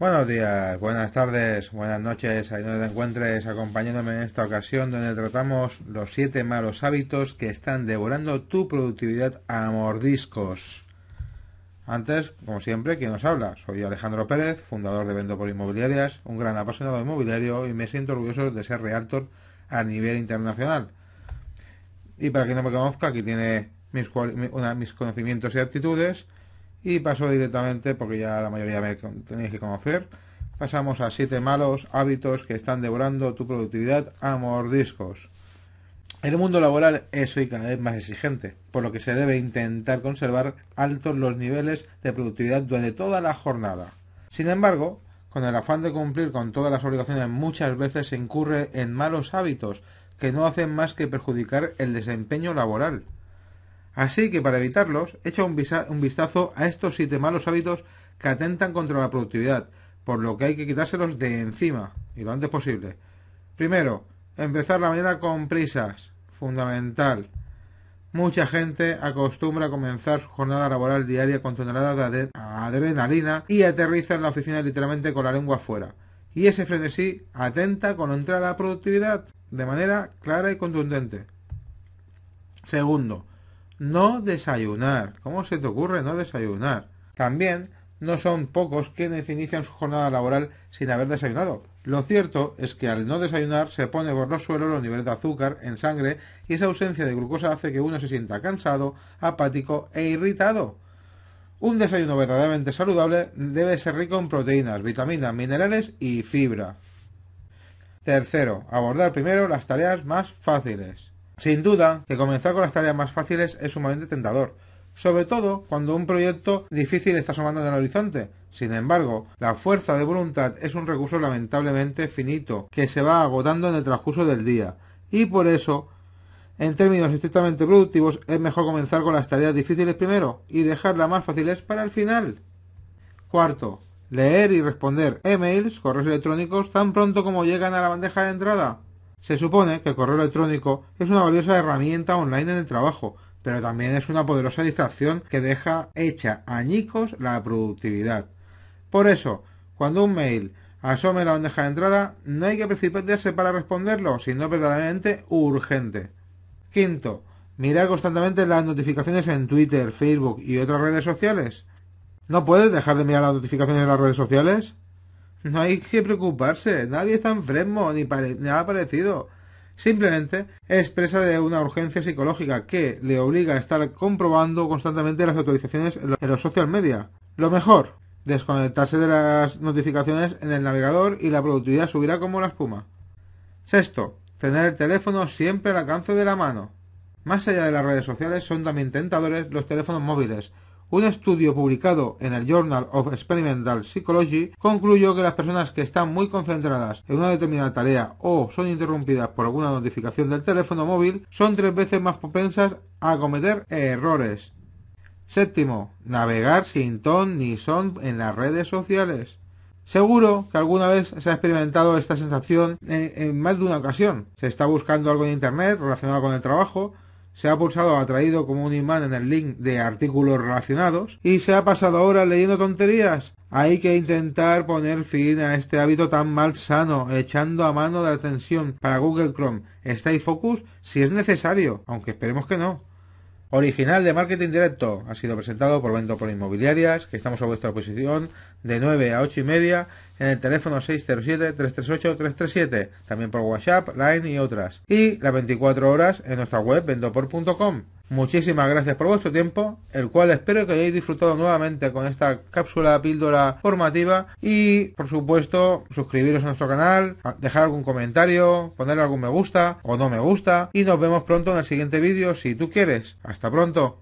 Buenos días, buenas tardes, buenas noches, ahí donde te encuentres acompañándome en esta ocasión donde tratamos los siete malos hábitos que están devorando tu productividad a mordiscos. Antes, como siempre, quien nos habla, soy Alejandro Pérez, fundador de Vendo por Inmobiliarias, un gran apasionado de inmobiliario y me siento orgulloso de ser realtor a nivel internacional. Y para quien no me conozca, aquí tiene mis, mis conocimientos y actitudes. Y paso directamente, porque ya la mayoría me tenéis que conocer, pasamos a siete malos hábitos que están devorando tu productividad a mordiscos. El mundo laboral es hoy cada vez más exigente, por lo que se debe intentar conservar altos los niveles de productividad durante toda la jornada. Sin embargo, con el afán de cumplir con todas las obligaciones muchas veces se incurre en malos hábitos que no hacen más que perjudicar el desempeño laboral. Así que para evitarlos, echa un, vistazo a estos siete malos hábitos que atentan contra la productividad, por lo que hay que quitárselos de encima y lo antes posible. Primero, empezar la mañana con prisas, fundamental. Mucha gente acostumbra a comenzar su jornada laboral diaria con toneladas de adrenalina y aterriza en la oficina literalmente con la lengua fuera. Y ese frenesí atenta a la productividad de manera clara y contundente. Segundo, no desayunar. ¿Cómo se te ocurre no desayunar? También no son pocos quienes inician su jornada laboral sin haber desayunado. Lo cierto es que al no desayunar se pone por los suelos los niveles de azúcar en sangre y esa ausencia de glucosa hace que uno se sienta cansado, apático e irritado. Un desayuno verdaderamente saludable debe ser rico en proteínas, vitaminas, minerales y fibra. Tercero, abordar primero las tareas más fáciles. Sin duda, que comenzar con las tareas más fáciles es sumamente tentador, sobre todo cuando un proyecto difícil está asomando en el horizonte. Sin embargo, la fuerza de voluntad es un recurso lamentablemente finito que se va agotando en el transcurso del día, y por eso, en términos estrictamente productivos, es mejor comenzar con las tareas difíciles primero y dejar las más fáciles para el final. Cuarto, leer y responder emails, correos electrónicos tan pronto como llegan a la bandeja de entrada. Se supone que el correo electrónico es una valiosa herramienta online en el trabajo, pero también es una poderosa distracción que deja hecha añicos la productividad. Por eso, cuando un mail asome la bandeja de entrada, no hay que precipitarse para responderlo, sino verdaderamente urgente. Quinto, mirar constantemente las notificaciones en Twitter, Facebook y otras redes sociales. ¿No puedes dejar de mirar las notificaciones en las redes sociales? No hay que preocuparse, nadie está enfermo ni nada parecido. Simplemente es presa de una urgencia psicológica que le obliga a estar comprobando constantemente las autorizaciones en los social media. Lo mejor, desconectarse de las notificaciones en el navegador y la productividad subirá como la espuma. Sexto, tener el teléfono siempre al alcance de la mano. Más allá de las redes sociales son también tentadores los teléfonos móviles, un estudio publicado en el Journal of Experimental Psychology concluyó que las personas que están muy concentradas en una determinada tarea o son interrumpidas por alguna notificación del teléfono móvil son tres veces más propensas a cometer errores. Séptimo, navegar sin ton ni son en las redes sociales. Seguro que alguna vez se ha experimentado esta sensación en, en más de una ocasión. Se está buscando algo en Internet relacionado con el trabajo, se ha pulsado atraído como un imán en el link de artículos relacionados y se ha pasado horas leyendo tonterías. Hay que intentar poner fin a este hábito tan mal sano, echando a mano la atención para Google Chrome, Stay Focus, si es necesario, aunque esperemos que no. Original de Marketing Directo ha sido presentado por Vento por Inmobiliarias, que estamos a vuestra disposición de 9 a 8 y media en el teléfono 607-338-337, también por WhatsApp, Line y otras. Y las 24 horas en nuestra web vendopor.com. Muchísimas gracias por vuestro tiempo, el cual espero que hayáis disfrutado nuevamente con esta cápsula píldora formativa y por supuesto suscribiros a nuestro canal, dejar algún comentario, ponerle algún me gusta o no me gusta y nos vemos pronto en el siguiente vídeo si tú quieres. Hasta pronto.